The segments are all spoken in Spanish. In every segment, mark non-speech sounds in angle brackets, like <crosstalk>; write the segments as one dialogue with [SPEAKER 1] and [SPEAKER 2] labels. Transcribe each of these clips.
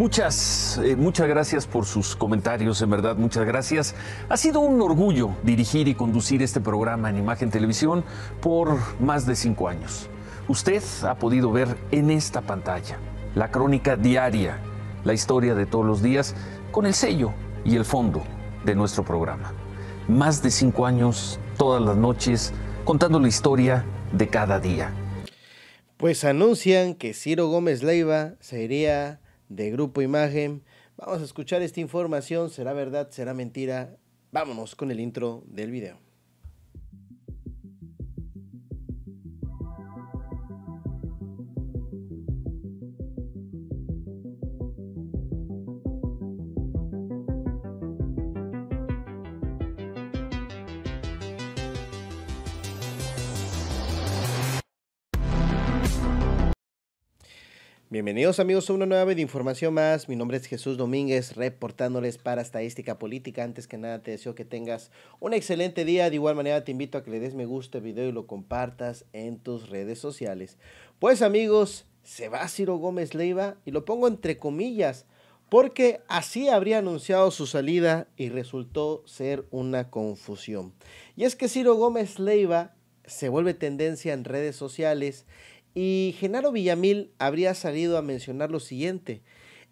[SPEAKER 1] Muchas, eh, muchas gracias por sus comentarios, en verdad, muchas gracias. Ha sido un orgullo dirigir y conducir este programa en Imagen Televisión por más de cinco años. Usted ha podido ver en esta pantalla la crónica diaria, la historia de todos los días, con el sello y el fondo de nuestro programa. Más de cinco años, todas las noches, contando la historia de cada día.
[SPEAKER 2] Pues anuncian que Ciro Gómez Leiva sería de Grupo Imagen. Vamos a escuchar esta información, será verdad, será mentira. Vámonos con el intro del video. Bienvenidos amigos a una nueva de información más. Mi nombre es Jesús Domínguez, reportándoles para Estadística Política. Antes que nada te deseo que tengas un excelente día. De igual manera te invito a que le des me gusta al video y lo compartas en tus redes sociales. Pues amigos, se va Ciro Gómez Leiva y lo pongo entre comillas porque así habría anunciado su salida y resultó ser una confusión. Y es que Ciro Gómez Leiva se vuelve tendencia en redes sociales y Genaro Villamil habría salido a mencionar lo siguiente.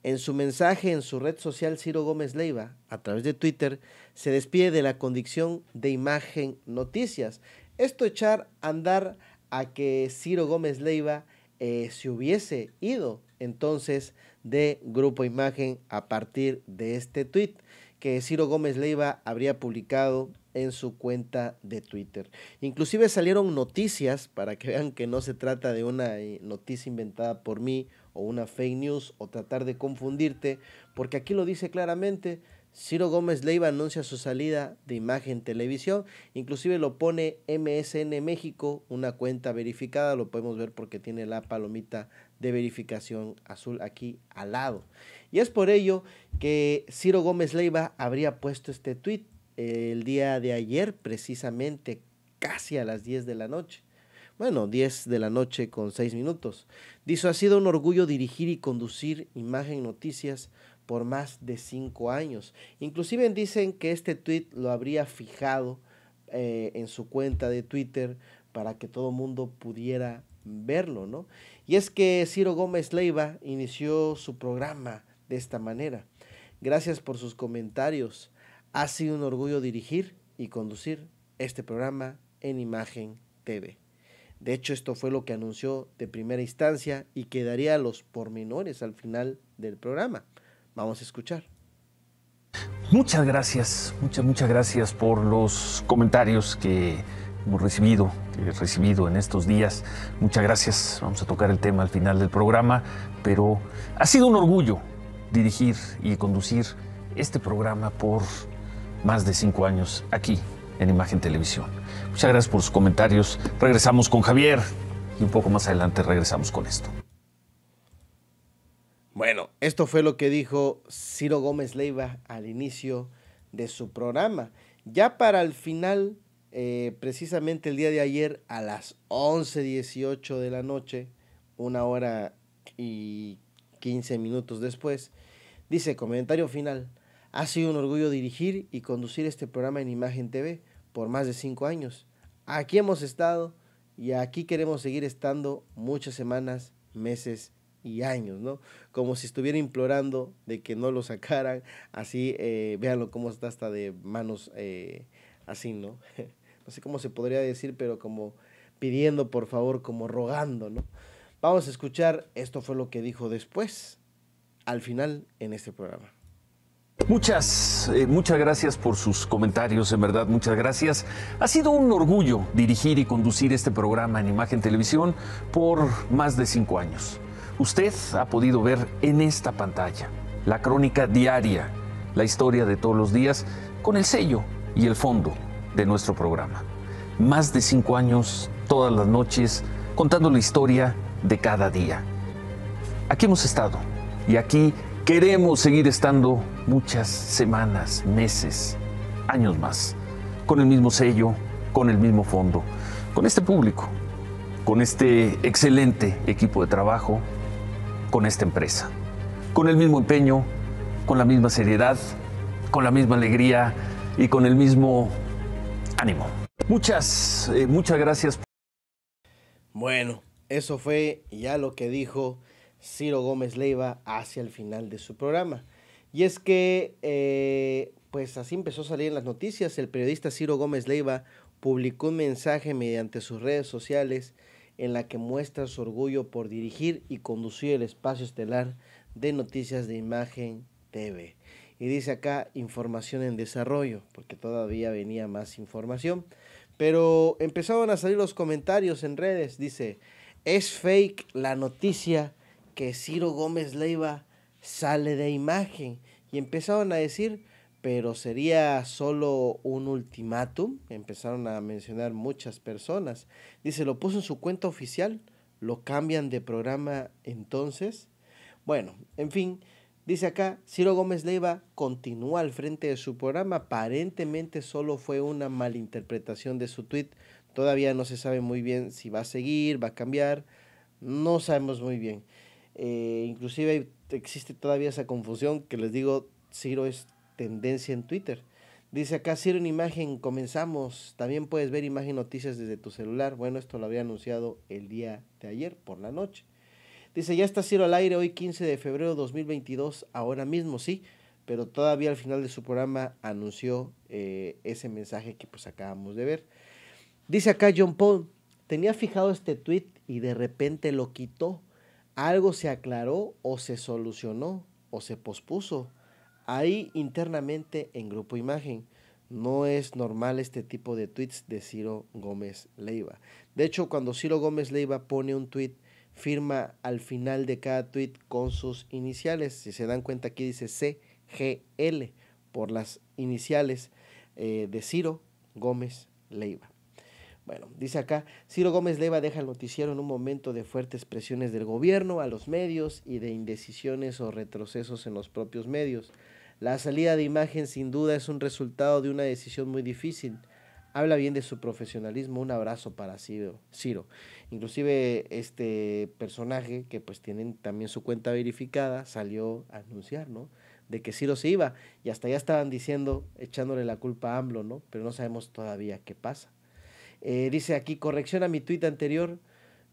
[SPEAKER 2] En su mensaje en su red social Ciro Gómez Leiva, a través de Twitter, se despide de la condición de imagen noticias. Esto echar a andar a que Ciro Gómez Leiva eh, se hubiese ido entonces de Grupo Imagen a partir de este tweet que Ciro Gómez Leiva habría publicado en su cuenta de Twitter. Inclusive salieron noticias para que vean que no se trata de una eh, noticia inventada por mí o una fake news o tratar de confundirte, porque aquí lo dice claramente, Ciro Gómez Leiva anuncia su salida de imagen televisión, inclusive lo pone MSN México, una cuenta verificada, lo podemos ver porque tiene la palomita de verificación azul aquí al lado. Y es por ello que Ciro Gómez Leiva habría puesto este tweet el día de ayer, precisamente casi a las 10 de la noche. Bueno, 10 de la noche con 6 minutos. Dice, ha sido un orgullo dirigir y conducir Imagen Noticias por más de 5 años. Inclusive dicen que este tweet lo habría fijado eh, en su cuenta de Twitter para que todo mundo pudiera verlo, ¿no? Y es que Ciro Gómez Leiva inició su programa de esta manera. Gracias por sus comentarios ha sido un orgullo dirigir y conducir este programa en Imagen TV. De hecho, esto fue lo que anunció de primera instancia y quedaría los pormenores al final del programa. Vamos a escuchar.
[SPEAKER 1] Muchas gracias, muchas, muchas gracias por los comentarios que hemos recibido, he recibido en estos días. Muchas gracias. Vamos a tocar el tema al final del programa, pero ha sido un orgullo dirigir y conducir este programa por más de cinco años aquí en Imagen Televisión. Muchas gracias por sus comentarios. Regresamos con Javier y un poco más adelante regresamos con esto.
[SPEAKER 2] Bueno, esto fue lo que dijo Ciro Gómez Leiva al inicio de su programa. Ya para el final, eh, precisamente el día de ayer a las 11.18 de la noche, una hora y 15 minutos después, dice comentario final. Ha sido un orgullo dirigir y conducir este programa en Imagen TV por más de cinco años. Aquí hemos estado y aquí queremos seguir estando muchas semanas, meses y años, ¿no? Como si estuviera implorando de que no lo sacaran, así, eh, véanlo cómo está hasta de manos eh, así, ¿no? <laughs> no sé cómo se podría decir, pero como pidiendo por favor, como rogando, ¿no? Vamos a escuchar, esto fue lo que dijo después, al final, en este programa.
[SPEAKER 1] Muchas, eh, muchas gracias por sus comentarios, en verdad, muchas gracias. Ha sido un orgullo dirigir y conducir este programa en Imagen Televisión por más de cinco años. Usted ha podido ver en esta pantalla la crónica diaria, la historia de todos los días, con el sello y el fondo de nuestro programa. Más de cinco años, todas las noches, contando la historia de cada día. Aquí hemos estado y aquí queremos seguir estando muchas semanas, meses, años más, con el mismo sello, con el mismo fondo, con este público, con este excelente equipo de trabajo, con esta empresa, con el mismo empeño, con la misma seriedad, con la misma alegría y con el mismo ánimo. Muchas, eh, muchas gracias.
[SPEAKER 2] Bueno, eso fue ya lo que dijo Ciro Gómez Leiva hacia el final de su programa. Y es que, eh, pues así empezó a salir en las noticias, el periodista Ciro Gómez Leiva publicó un mensaje mediante sus redes sociales en la que muestra su orgullo por dirigir y conducir el espacio estelar de noticias de imagen TV. Y dice acá información en desarrollo, porque todavía venía más información. Pero empezaban a salir los comentarios en redes. Dice, es fake la noticia que Ciro Gómez Leiva sale de imagen. Y empezaron a decir, pero sería solo un ultimátum. Empezaron a mencionar muchas personas. Dice, lo puso en su cuenta oficial, lo cambian de programa entonces. Bueno, en fin, dice acá, Ciro Gómez Leiva continúa al frente de su programa. Aparentemente solo fue una malinterpretación de su tweet. Todavía no se sabe muy bien si va a seguir, va a cambiar. No sabemos muy bien. Eh, inclusive hay existe todavía esa confusión que les digo, Ciro es tendencia en Twitter. Dice acá Ciro en imagen, comenzamos. También puedes ver imagen noticias desde tu celular. Bueno, esto lo había anunciado el día de ayer por la noche. Dice, ya está Ciro al aire hoy 15 de febrero de 2022, ahora mismo sí, pero todavía al final de su programa anunció eh, ese mensaje que pues acabamos de ver. Dice acá John Paul, tenía fijado este tweet y de repente lo quitó algo se aclaró o se solucionó o se pospuso ahí internamente en Grupo Imagen. No es normal este tipo de tweets de Ciro Gómez Leiva. De hecho, cuando Ciro Gómez Leiva pone un tweet, firma al final de cada tweet con sus iniciales. Si se dan cuenta, aquí dice CGL por las iniciales eh, de Ciro Gómez Leiva. Bueno, dice acá, Ciro Gómez Leva deja el noticiero en un momento de fuertes presiones del gobierno a los medios y de indecisiones o retrocesos en los propios medios. La salida de imagen sin duda es un resultado de una decisión muy difícil. Habla bien de su profesionalismo, un abrazo para Ciro. Ciro. Inclusive este personaje, que pues tienen también su cuenta verificada, salió a anunciar, ¿no? de que Ciro se iba. Y hasta ya estaban diciendo, echándole la culpa a AMLO, ¿no? Pero no sabemos todavía qué pasa. Eh, dice aquí, corrección a mi tuit anterior.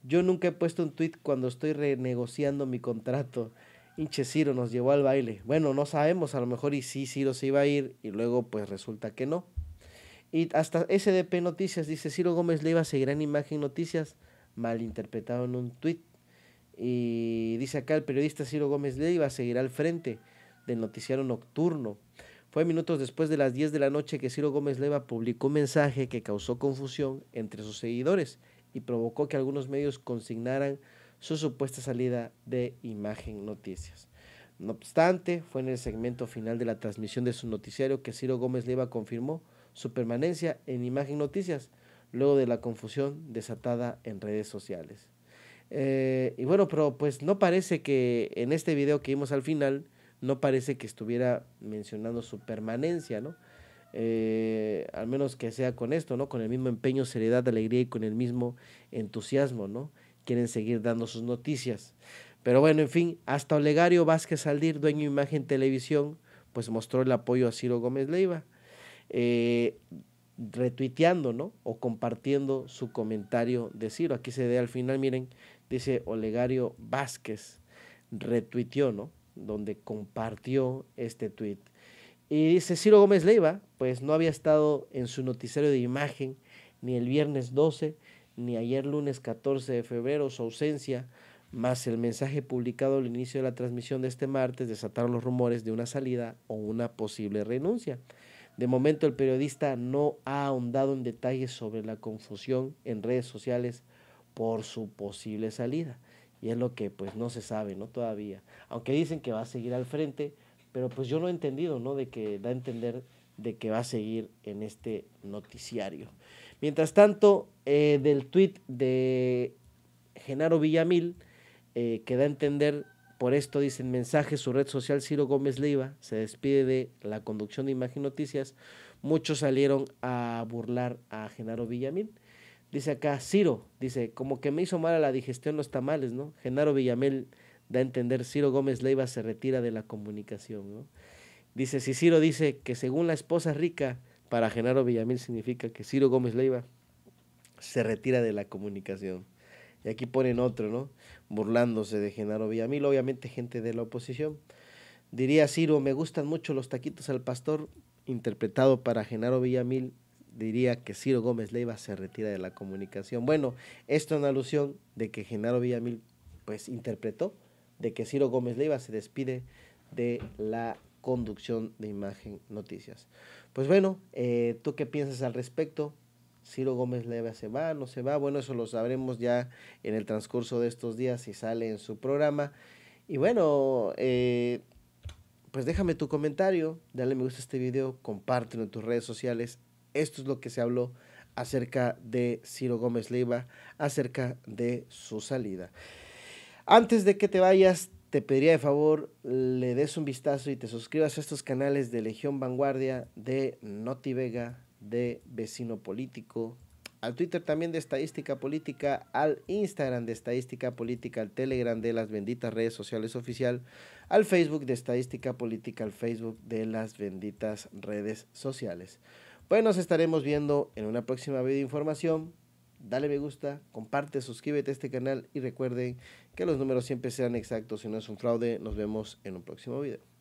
[SPEAKER 2] Yo nunca he puesto un tuit cuando estoy renegociando mi contrato. Hinche Ciro nos llevó al baile. Bueno, no sabemos, a lo mejor y sí Ciro se iba a ir y luego pues resulta que no. Y hasta SDP Noticias dice Ciro Gómez Leiva seguirá en Imagen Noticias, malinterpretado en un tuit. Y dice acá el periodista Ciro Gómez Leiva seguirá al frente del noticiero nocturno. Fue minutos después de las 10 de la noche que Ciro Gómez Leva publicó un mensaje que causó confusión entre sus seguidores y provocó que algunos medios consignaran su supuesta salida de Imagen Noticias. No obstante, fue en el segmento final de la transmisión de su noticiario que Ciro Gómez Leva confirmó su permanencia en Imagen Noticias, luego de la confusión desatada en redes sociales. Eh, y bueno, pero pues no parece que en este video que vimos al final, no parece que estuviera mencionando su permanencia, ¿no? Eh, al menos que sea con esto, ¿no? Con el mismo empeño, seriedad, alegría y con el mismo entusiasmo, ¿no? Quieren seguir dando sus noticias. Pero bueno, en fin, hasta Olegario Vázquez Aldir, dueño de Imagen Televisión, pues mostró el apoyo a Ciro Gómez Leiva, eh, retuiteando, ¿no? O compartiendo su comentario de Ciro. Aquí se ve al final, miren, dice Olegario Vázquez, retuiteó, ¿no? donde compartió este tuit. Y dice Ciro Gómez Leiva, pues no había estado en su noticiero de imagen ni el viernes 12 ni ayer lunes 14 de febrero, su ausencia más el mensaje publicado al inicio de la transmisión de este martes desataron los rumores de una salida o una posible renuncia. De momento el periodista no ha ahondado en detalles sobre la confusión en redes sociales por su posible salida y es lo que pues no se sabe, ¿no? Todavía. Aunque dicen que va a seguir al frente, pero pues yo no he entendido, ¿no? De que da a entender de que va a seguir en este noticiario. Mientras tanto, eh, del tuit de Genaro Villamil, eh, que da a entender, por esto dicen mensaje, su red social Ciro Gómez Leiva se despide de la conducción de Imagen Noticias. Muchos salieron a burlar a Genaro Villamil. Dice acá Ciro, dice, como que me hizo mal a la digestión los tamales, ¿no? Genaro Villamil da a entender, Ciro Gómez Leiva se retira de la comunicación, ¿no? Dice, si Ciro dice que según la esposa rica, para Genaro Villamil significa que Ciro Gómez Leiva se retira de la comunicación. Y aquí ponen otro, ¿no? Burlándose de Genaro Villamil, obviamente gente de la oposición. Diría Ciro, me gustan mucho los taquitos al pastor, interpretado para Genaro Villamil diría que Ciro Gómez Leiva se retira de la comunicación. Bueno, esto es una alusión de que Genaro Villamil pues interpretó de que Ciro Gómez Leiva se despide de la conducción de Imagen Noticias. Pues bueno, eh, ¿tú qué piensas al respecto? Ciro Gómez Leiva se va, no se va. Bueno, eso lo sabremos ya en el transcurso de estos días si sale en su programa. Y bueno, eh, pues déjame tu comentario, dale me gusta a este video, compártelo en tus redes sociales esto es lo que se habló acerca de Ciro Gómez Leiva, acerca de su salida. Antes de que te vayas, te pediría de favor le des un vistazo y te suscribas a estos canales de Legión Vanguardia, de Noti Vega, de Vecino Político, al Twitter también de Estadística Política, al Instagram de Estadística Política, al Telegram de las benditas redes sociales oficial, al Facebook de Estadística Política, al Facebook de las benditas redes sociales. Pues nos estaremos viendo en una próxima video información. Dale me gusta, comparte, suscríbete a este canal y recuerden que los números siempre sean exactos y no es un fraude. Nos vemos en un próximo video.